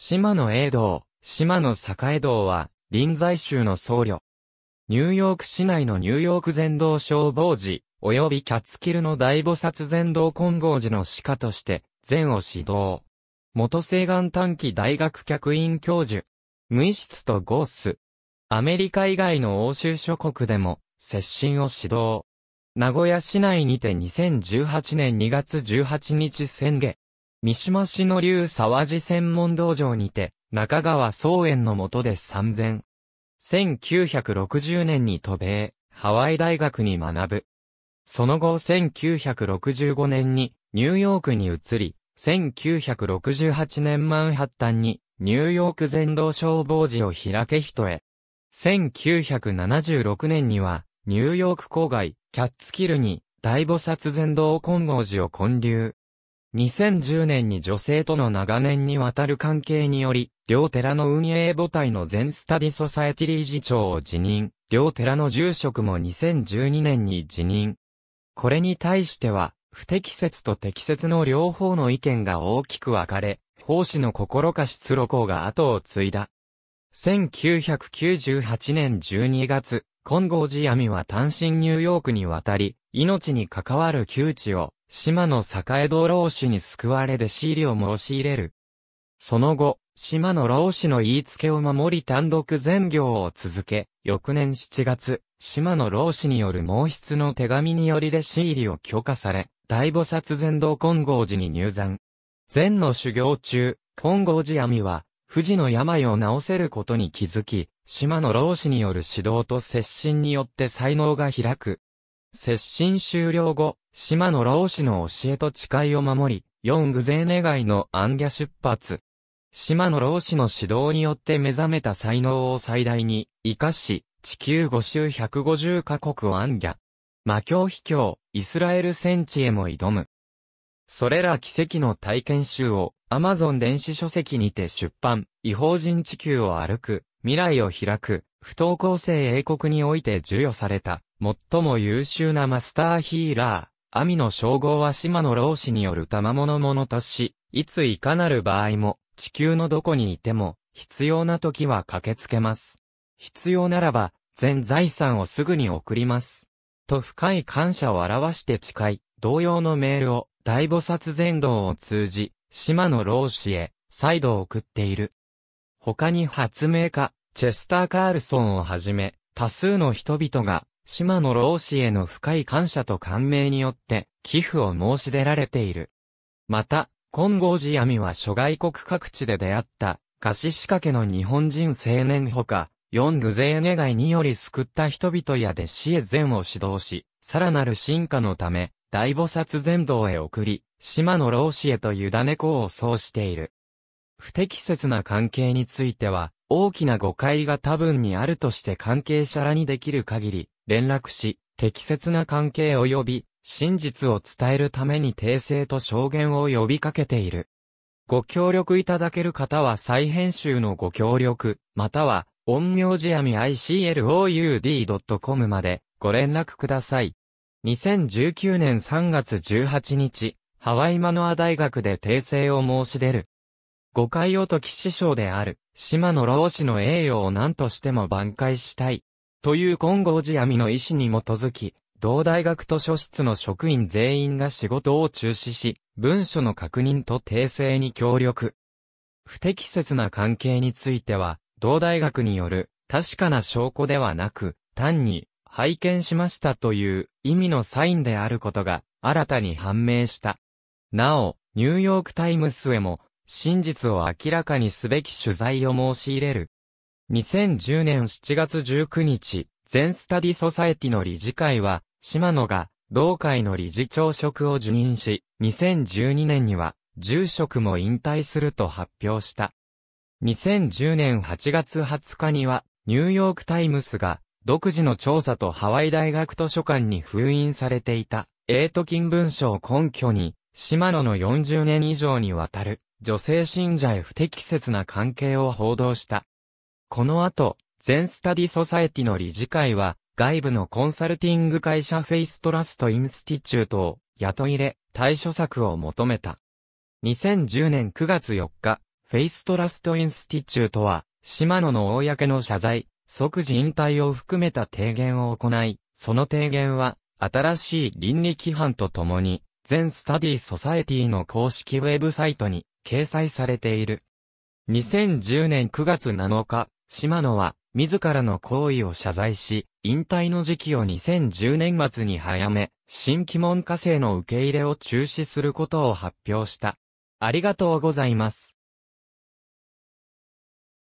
島野栄道、島野栄道は、臨済州の僧侶。ニューヨーク市内のニューヨーク全道消防寺、及びキャッツキルの大菩薩全道金剛寺の歯科として、禅を指導。元西岸短期大学客員教授。無意識とゴース。アメリカ以外の欧州諸国でも、接心を指導。名古屋市内にて2018年2月18日宣言。三島市の竜沢寺専門道場にて、中川宗園の下で参戦。1960年に渡米、ハワイ大学に学ぶ。その後1965年にニューヨークに移り、1968年マンハッタンにニューヨーク全道消防寺を開け人へ。1976年にはニューヨーク郊外キャッツキルに大菩薩全道金剛寺を建立。2010年に女性との長年にわたる関係により、両寺の運営母体の全スタディソサエティ理事長を辞任、両寺の住職も2012年に辞任。これに対しては、不適切と適切の両方の意見が大きく分かれ、奉仕の心か出露校が後を継いだ。1998年12月、金剛寺闇は単身ニューヨークに渡り、命に関わる窮地を島の栄堂老子に救われ弟子入りを申し入れる。その後、島の老子の言いつけを守り単独全業を続け、翌年7月、島の老子による毛筆の手紙により弟子入りを許可され、大菩薩善道金剛寺に入山。禅の修行中、金剛寺網は、富士の病を治せることに気づき、島の老子による指導と接心によって才能が開く。接心終了後、島の老子の教えと誓いを守り、四具税願いの暗夜出発。島の老子の指導によって目覚めた才能を最大に活かし、地球5周150カ国を暗夜。魔教秘境、イスラエル戦地へも挑む。それら奇跡の体験集をアマゾン電子書籍にて出版、違法人地球を歩く、未来を開く、不登校生英国において授与された、最も優秀なマスターヒーラー、網の称号は島の老子による賜物ものとし、いついかなる場合も、地球のどこにいても、必要な時は駆けつけます。必要ならば、全財産をすぐに送ります。と深い感謝を表して誓い、同様のメールを、大菩薩全道を通じ、島の老子へ、再度送っている。他に発明家、チェスター・カールソンをはじめ、多数の人々が、島の老子への深い感謝と感銘によって、寄付を申し出られている。また、金剛寺闇は諸外国各地で出会った、貸子仕掛けの日本人青年ほか、四具税願いにより救った人々や弟子へ善を指導し、さらなる進化のため、大菩薩全道へ送り、島の老子へと委ね子をそうしている。不適切な関係については、大きな誤解が多分にあるとして関係者らにできる限り、連絡し、適切な関係及び、真実を伝えるために訂正と証言を呼びかけている。ご協力いただける方は再編集のご協力、または、音明寺網 icloud.com までご連絡ください。2019年3月18日、ハワイマノア大学で訂正を申し出る。誤解を解き師匠である、島の老子の栄誉を何としても挽回したい。という金剛寺闇の意思に基づき、同大学図書室の職員全員が仕事を中止し、文書の確認と訂正に協力。不適切な関係については、同大学による確かな証拠ではなく、単に拝見しましたという意味のサインであることが新たに判明した。なお、ニューヨークタイムスへも真実を明らかにすべき取材を申し入れる。2010年7月19日、全スタディソサエティの理事会は、島野が、同会の理事長職を辞任し、2012年には、住職も引退すると発表した。2010年8月20日には、ニューヨークタイムスが、独自の調査とハワイ大学図書館に封印されていた、エイト金文書を根拠に、島野の40年以上にわたる、女性信者へ不適切な関係を報道した。この後、全スタディソサエティの理事会は、外部のコンサルティング会社フェイストラストインスティチュートを雇い入れ、対処策を求めた。2010年9月4日、フェイストラストインスティチュートは、島野の公の謝罪、即時引退を含めた提言を行い、その提言は、新しい倫理規範とともに、全スタディソサエティの公式ウェブサイトに掲載されている。2010年9月7日、島野は、自らの行為を謝罪し、引退の時期を2010年末に早め、新規門下生の受け入れを中止することを発表した。ありがとうございます。